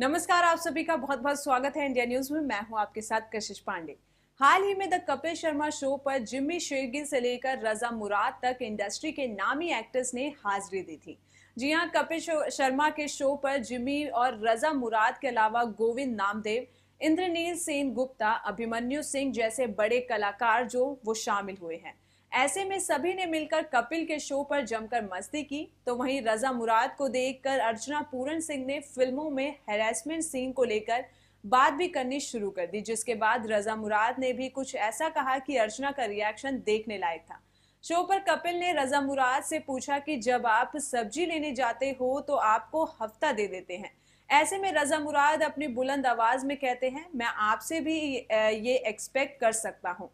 नमस्कार आप सभी का बहुत बहुत स्वागत है इंडिया न्यूज में मैं हूं आपके साथ कशिश पांडे हाल ही में द कपिल शर्मा शो पर जिम्मी शेरगिल से लेकर रजा मुराद तक इंडस्ट्री के नामी एक्टर्स ने हाजिरी दी थी जी हां कपिल शर्मा के शो पर जिम्मी और रजा मुराद के अलावा गोविंद नामदेव इंद्रनील सेन गुप्ता अभिमन्यु सिंह जैसे बड़े कलाकार जो वो शामिल हुए हैं ऐसे में सभी ने मिलकर कपिल के शो पर जमकर मस्ती की तो वहीं रजा मुराद को देखकर अर्चना पूरन सिंह ने फिल्मों में हेरासमेंट सीन को लेकर बात भी करनी शुरू कर दी जिसके बाद रजा मुराद ने भी कुछ ऐसा कहा कि अर्चना का रिएक्शन देखने लायक था शो पर कपिल ने रजा मुराद से पूछा कि जब आप सब्जी लेने जाते हो तो आपको हफ्ता दे देते हैं ऐसे में रजा मुराद अपनी बुलंद आवाज में कहते हैं मैं आपसे भी ये एक्सपेक्ट कर सकता हूँ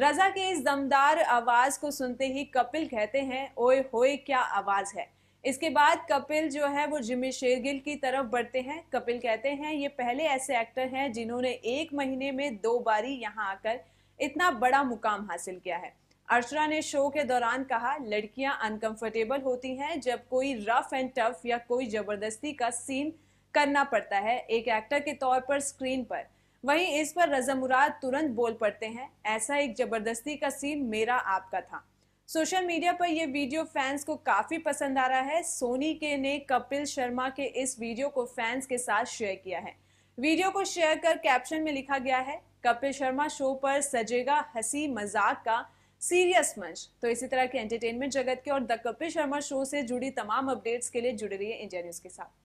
रजा के इस दमदार आवाज को सुनते ही कपिल कहते हैं ओए होए क्या आवाज है इसके बाद कपिल जो है वो जिमी शेरगिल की तरफ बढ़ते हैं कपिल कहते हैं ये पहले ऐसे एक्टर हैं जिन्होंने एक महीने में दो बारी यहाँ आकर इतना बड़ा मुकाम हासिल किया है अर्शरा ने शो के दौरान कहा लड़कियां अनकंफर्टेबल होती हैं जब कोई रफ एंड टफ या कोई जबरदस्ती का सीन करना पड़ता है एक एक्टर के तौर पर स्क्रीन पर वहीं इस पर रजा मुराद तुरंत बोल पड़ते हैं ऐसा एक जबरदस्ती का सीन मेरा आपका था सोशल मीडिया पर यह वीडियो फैंस को काफ़ी पसंद आ रहा है सोनी के ने कपिल शर्मा के इस वीडियो को फैंस के साथ शेयर किया है वीडियो को शेयर कर कैप्शन में लिखा गया है कपिल शर्मा शो पर सजेगा हंसी मजाक का सीरियस मंच तो इसी तरह के एंटरटेनमेंट जगत के और द कपिल शर्मा शो से जुड़ी तमाम अपडेट्स के लिए जुड़े रहिए इंडिया न्यूज़ के साथ